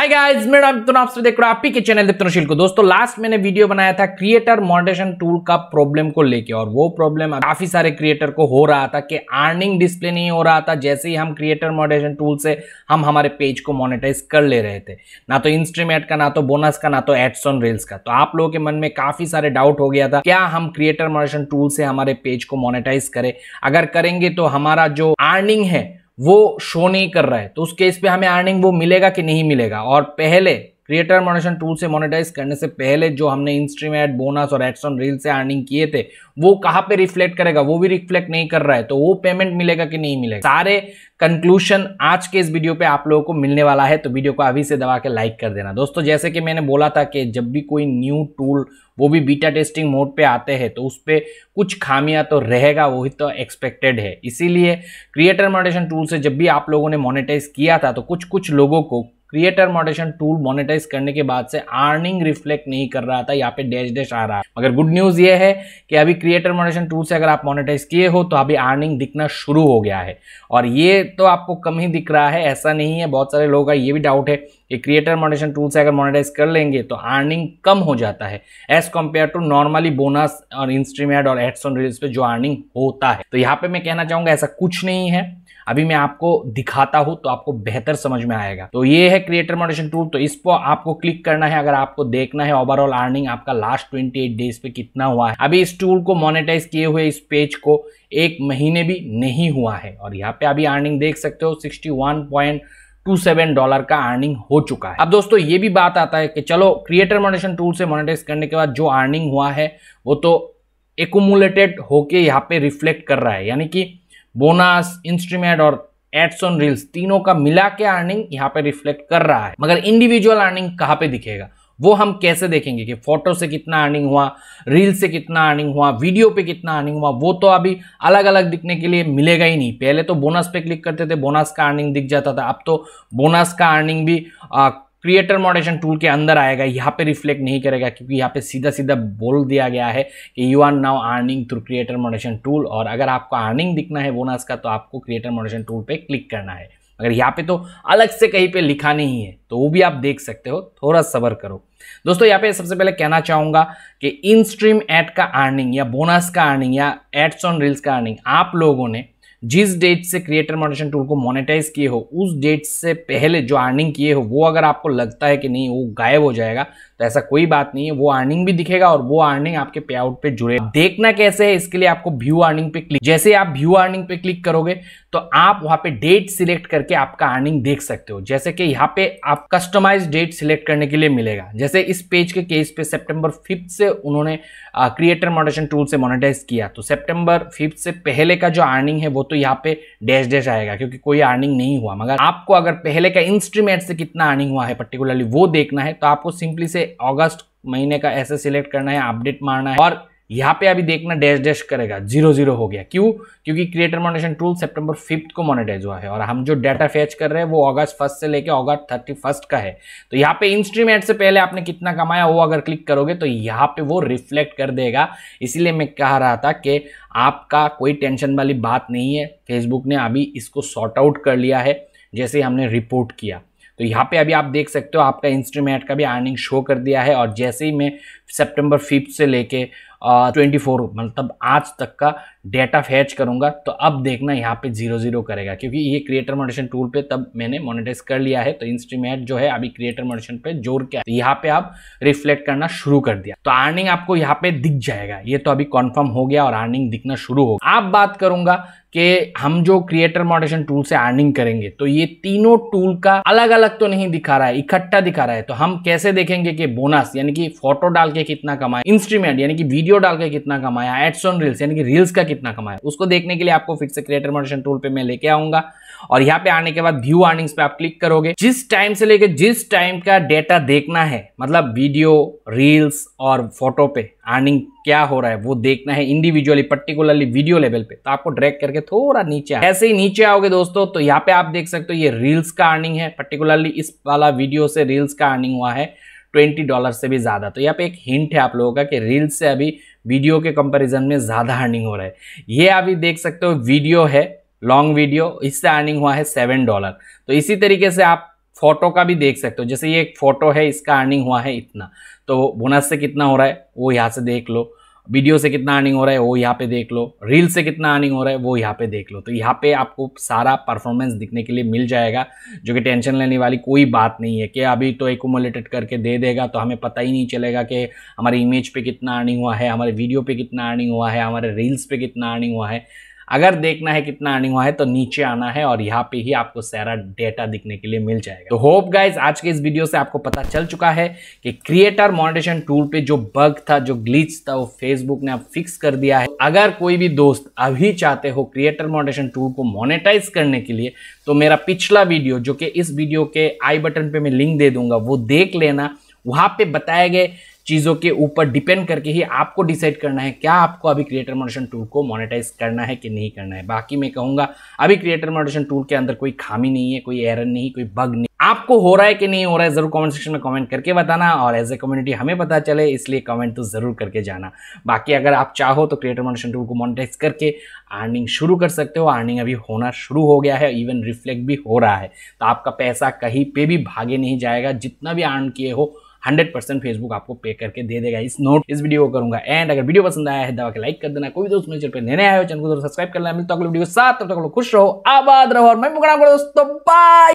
hi guys मेरा तो आप देख रहे हो आप ही के चैनल दीप्तनशील को दोस्तों लास्ट मैंने वीडियो बनाया था क्रिएटर मॉडरेशन टूल का प्रॉब्लम को लेके और वो प्रॉब्लम काफी सारे क्रिएटर को हो रहा था कि अर्निंग डिस्प्ले नहीं हो रहा था जैसे ही हम क्रिएटर मॉडरेशन टूल से हम हमारे पेज को मोनिटाइज कर ले रहे थे ना तो इंस्ट्रीम एड का ना तो बोनस का ना तो एड्स ऑन रील्स का तो आप लोगों के मन में काफी सारे डाउट हो गया था क्या हम क्रिएटर मॉडरेशन टूल से हमारे पेज को मोनिटाइज करें अगर करेंगे तो हमारा जो अर्निंग है वो शो नहीं कर रहा है तो उस केस पे हमें अर्निंग वो मिलेगा कि नहीं मिलेगा और पहले क्रिएटर मोनेशन टूल से मोनेटाइज करने से पहले जो हमने इंस्ट्रीम एड बोनस और एक्सन रील से अर्निंग किए थे वो कहाँ पे रिफ्लेक्ट करेगा वो भी रिफ्लेक्ट नहीं कर रहा है तो वो पेमेंट मिलेगा कि नहीं मिलेगा सारे कंक्लूशन आज के इस वीडियो पे आप लोगों को मिलने वाला है तो वीडियो को अभी से दबा के लाइक कर देना दोस्तों जैसे कि मैंने बोला था कि जब भी कोई न्यू टूल वो भी बीटा टेस्टिंग मोड पे आते हैं तो उस पर कुछ खामियां तो रहेगा वही तो एक्सपेक्टेड है इसीलिए क्रिएटर मोडेशन टूल से जब भी आप लोगों ने मोनिटाइज किया था तो कुछ कुछ लोगों को क्रिएटर मोडेशन टूल मोनेटाइज करने के बाद से अर्निंग रिफ्लेक्ट नहीं कर रहा था यहाँ पे डैश डैश आ रहा है मगर गुड न्यूज ये है कि अभी क्रिएटर मोडेशन टूल से अगर आप मोनेटाइज किए हो तो अभी अर्निंग दिखना शुरू हो गया है और ये तो आपको कम ही दिख रहा है ऐसा नहीं है बहुत सारे लोगों का ये भी डाउट है कि क्रिएटर मोडेशन टूल से अगर मोनेटाइज कर लेंगे तो अर्निंग कम हो जाता है as compare to normally bonus और इंस्ट्रीमेड और एड्स ऑन रील्स पे जो अर्निंग होता है तो यहाँ पे मैं कहना चाहूंगा ऐसा कुछ नहीं है अभी मैं आपको दिखाता हूं तो आपको बेहतर समझ में आएगा तो ये है क्रिएटर मोनेशन टूल तो इस पर आपको क्लिक करना है अगर आपको देखना है ओवरऑल अर्निंग आपका लास्ट ट्वेंटी डेज पे कितना हुआ है अभी इस टूल को मोनिटाइज किए हुए इस पेज को एक महीने भी नहीं हुआ है और यहाँ पे अभी अर्निंग देख सकते हो sixty one point two seven dollar का अर्निंग हो चुका है अब दोस्तों ये भी बात आता है कि चलो क्रिएटर मोनेशन टूल से मोनेटाइज करने के बाद जो अर्निंग हुआ है वो तो एकोमुलेटेड होके यहाँ पे रिफ्लेक्ट कर रहा है यानी कि बोनस इंस्ट्रूमेंट और एड्स ऑन रील्स तीनों का मिला के अर्निंग यहाँ पे रिफ्लेक्ट कर रहा है मगर इंडिविजुअल अर्निंग कहाँ पे दिखेगा वो हम कैसे देखेंगे कि फोटो से कितना अर्निंग हुआ रील से कितना अर्निंग हुआ वीडियो पे कितना अर्निंग हुआ वो तो अभी अलग अलग दिखने के लिए मिलेगा ही नहीं पहले तो बोनस पे क्लिक करते थे बोनस का अर्निंग दिख जाता था अब तो बोनस का अर्निंग भी आ, क्रिएटर मॉडेशन टूल के अंदर आएगा यहाँ पे रिफ्लेक्ट नहीं करेगा क्योंकि यहाँ पे सीधा सीधा बोल दिया गया है कि you are now earning through creator moderation tool और अगर आपको अर्निंग दिखना है बोनस का तो आपको क्रिएटर मॉडेशन टूल पे क्लिक करना है अगर यहाँ पे तो अलग से कहीं पे लिखा नहीं है तो वो भी आप देख सकते हो थोड़ा सबर करो दोस्तों यहाँ पे सबसे पहले कहना चाहूँगा कि इन स्ट्रीम ऐड का अर्निंग या बोनस का अर्निंग या एड्स ऑन रील्स का अर्निंग आप लोगों ने जिस डेट से क्रिएटर मोनेशन टूल को मोनेटाइज किए हो उस डेट से पहले जो अर्निंग किए हो वो अगर आपको लगता है कि नहीं वो गायब हो जाएगा तो ऐसा कोई बात नहीं है वो अर्निंग भी दिखेगा और वो अर्निंग आपके पे आउट पे जुड़े देखना कैसे है इसके लिए आपको व्यू अर्निंग पे क्लिक जैसे आप व्यू अर्निंग पे क्लिक करोगे तो आप वहां पे डेट सिलेक्ट करके आपका अर्निंग देख सकते हो जैसे कि यहाँ पे आप कस्टमाइज डेट सिलेक्ट करने के लिए मिलेगा जैसे इस पेज के केस पे सेप्टेम्बर फिफ्थ से उन्होंने क्रिएटर मोडेशन टूल से मोनिटाइज किया तो सेप्टेम्बर फिफ्थ से पहले का जो अर्निंग है वो तो यहाँ पे डैश डैश आएगा क्योंकि कोई अर्निंग नहीं हुआ मगर आपको अगर पहले का इंस्ट्रीमेंट से कितना अर्निंग हुआ है पर्टिकुलरली वो देखना है तो आपको सिंपली से अगस्त महीने का ऐसे सिलेक्ट करना है अपडेट मारना है और यहाँ पे अभी देखना डैश डैश करेगा जीरो जीरो हो गया क्यों क्योंकि क्रिएटर मोनिटेशन टूल सितंबर फिफ्थ को मोनिटाइज हुआ है और हम जो डाटा फेच कर रहे हैं वो अगस्त फर्स्ट से लेके अगस्त थर्टी फर्स्ट का है तो यहाँ पे इन एड से पहले आपने कितना कमाया वो अगर क्लिक करोगे तो यहाँ पे वो रिफ्लेक्ट कर देगा इसीलिए मैं कह रहा था कि आपका कोई टेंशन वाली बात नहीं है फेसबुक ने अभी इसको सॉर्ट आउट कर लिया है जैसे हमने रिपोर्ट किया तो यहाँ पे अभी आप देख सकते हो आपका इंस्ट्रीमेट का भी अर्निंग शो कर दिया है और जैसे ही मैं सेप्टेम्बर फिफ्थ से लेके ट्वेंटी फोर मतलब आज तक का डेटा फैच करूंगा तो अब देखना यहाँ पे जीरो जीरो करेगा क्योंकि ये क्रिएटर मोडेशन टूल पे तब मैंने मोनिटाइज कर लिया है तो इंस्ट्रीमेट जो है अभी क्रिएटर मोनेशन पे जोर के तो यहाँ पे आप रिफ्लेक्ट करना शुरू कर दिया तो अर्निंग आपको यहाँ पे दिख जाएगा ये तो अभी कॉन्फर्म हो गया और अर्निंग दिखना शुरू हो आप बात करूंगा कि हम जो क्रिएटर मोडेशन टूल से अर्निंग करेंगे तो ये तीनों टूल का अलग अलग तो नहीं दिखा रहा है इकट्ठा दिखा रहा है तो हम कैसे देखेंगे कि बोनस यानी कि फोटो डाल के कितना कमाया इंस्ट्रीमेंट यानी कि वीडियो डाल के कितना कमाया एड्स ऑन रील्स यानी कि रील्स का कितना कमाया उसको देखने के लिए आपको फिर से क्रिएटर मोशन टूल पे मैं लेके आऊंगा और यहाँ पे आने के बाद व्यू अर्निंग्स पे आप क्लिक करोगे जिस टाइम से लेके जिस टाइम का डेटा देखना है मतलब वीडियो रील्स और फोटो पे अर्निंग क्या हो रहा है वो देखना है इंडिविजुअली पर्टिकुलरली वीडियो लेवल पे तो आपको ड्रैग करके थोड़ा नीचे ऐसे ही नीचे आओगे दोस्तों तो यहाँ पे आप देख सकते हो ये रील्स का अर्निंग है पर्टिकुलरली इस वाला वीडियो से रील्स का अर्निंग हुआ है ट्वेंटी डॉलर से भी ज़्यादा तो यहाँ पे एक हिंट है आप लोगों का कि रील्स से अभी वीडियो के कंपैरिजन में ज़्यादा अर्निंग हो रहा है ये अभी देख सकते हो वीडियो है लॉन्ग वीडियो इससे अर्निंग हुआ है सेवन डॉलर तो इसी तरीके से आप फोटो का भी देख सकते हो जैसे ये एक फ़ोटो है इसका अर्निंग हुआ है इतना तो बोनस से कितना हो रहा है वो यहाँ से देख लो वीडियो से कितना अर्निंग हो रहा है वो यहाँ पे देख लो रील से कितना अर्निंग हो रहा है वो यहाँ पे देख लो तो यहाँ पे आपको सारा परफॉर्मेंस दिखने के लिए मिल जाएगा जो कि टेंशन लेने वाली कोई बात नहीं है कि अभी तो एकोमोलेटेड करके दे देगा तो हमें पता ही नहीं चलेगा कि हमारे इमेज पे कितना अर्निंग हुआ है हमारे वीडियो पे कितना अर्निंग हुआ है हमारे रील्स पे कितना अर्निंग हुआ है अगर देखना है कितना अर्निंग हुआ है तो नीचे आना है और यहाँ पे ही आपको सारा डेटा दिखने के लिए मिल जाएगा तो होप गाइज आज के इस वीडियो से आपको पता चल चुका है कि क्रिएटर मॉनिटेशन टूल पे जो बग था जो ग्लीच था वो फेसबुक ने अब फिक्स कर दिया है अगर कोई भी दोस्त अभी चाहते हो क्रिएटर मॉनिटेशन टूल को मोनिटाइज करने के लिए तो मेरा पिछला वीडियो जो कि इस वीडियो के आई बटन पर मैं लिंक दे दूंगा वो देख लेना वहां पे बताए गए चीज़ों के ऊपर डिपेंड करके ही आपको डिसाइड करना है क्या आपको अभी क्रिएटर मोडेशन टूल को मोनेटाइज करना है कि नहीं करना है बाकी मैं कहूँगा अभी क्रिएटर मोडेशन टूल के अंदर कोई खामी नहीं है कोई एरन नहीं कोई बग नहीं आपको हो रहा है कि नहीं हो रहा है जरूर कमेंट सेक्शन में कमेंट करके बताना और एज ए कम्युनिटी हमें पता चले इसलिए कमेंट तो ज़रूर करके जाना बाकी अगर आप चाहो तो क्रिएटर मोडेशन टूल को मोनिटाइज करके अर्निंग शुरू कर सकते हो अर्निंग अभी होना शुरू हो गया है इवन रिफ्लेक्ट भी हो रहा है तो आपका पैसा कहीं पे भी भागे नहीं जाएगा जितना भी अर्न किए हो हंड्रेड परसेंट फेसबुक आपको पे करके दे देगा इस नोट इस वीडियो को करूंगा एंड अगर वीडियो पसंद आया है दवा के लाइक कर देना कोई दोस्त मेरे चैनल पर नहीं आया हो चैनल को सब्सक्राइब करना मिलता है वीडियो साथ तब तक खुश रहो आबाद रहो और मैं दोस्तों बाय